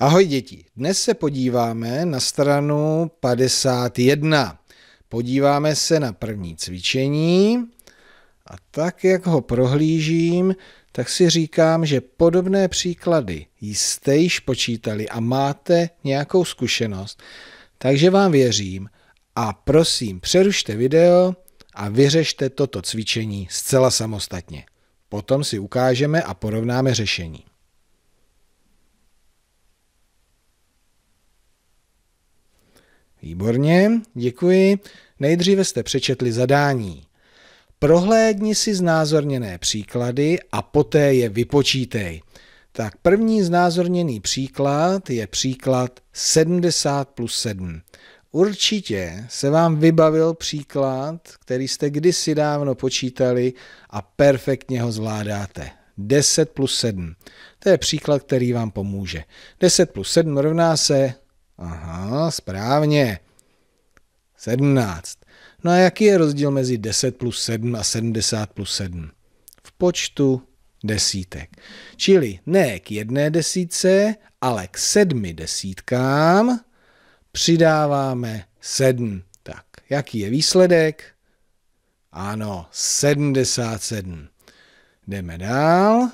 Ahoj děti, dnes se podíváme na stranu 51. Podíváme se na první cvičení a tak, jak ho prohlížím, tak si říkám, že podobné příklady jste již počítali a máte nějakou zkušenost, takže vám věřím a prosím přerušte video a vyřešte toto cvičení zcela samostatně. Potom si ukážeme a porovnáme řešení. Výborně, děkuji. Nejdříve jste přečetli zadání. Prohlédni si znázorněné příklady a poté je vypočítej. Tak první znázorněný příklad je příklad 70 plus 7. Určitě se vám vybavil příklad, který jste kdysi dávno počítali a perfektně ho zvládáte. 10 plus 7. To je příklad, který vám pomůže. 10 plus 7 rovná se Aha, správně. 17. No a jaký je rozdíl mezi 10 plus 7 a 70 plus 7? V počtu desítek. Čili ne k jedné desítce, ale k sedmi desítkám přidáváme 7. Tak, jaký je výsledek? Ano, 77. Jdeme dál.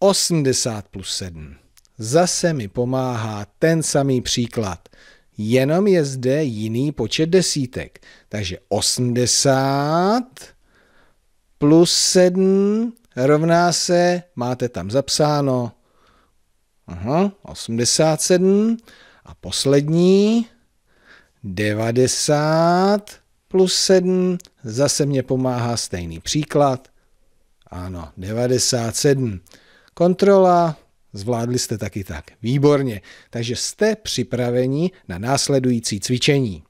80 plus 7. Zase mi pomáhá ten samý příklad. Jenom je zde jiný počet desítek. Takže 80 plus 7 rovná se, máte tam zapsáno, aha, 87 a poslední 90 plus 7, zase mě pomáhá stejný příklad. Ano, 97. Kontrola Zvládli jste taky tak. Výborně. Takže jste připraveni na následující cvičení.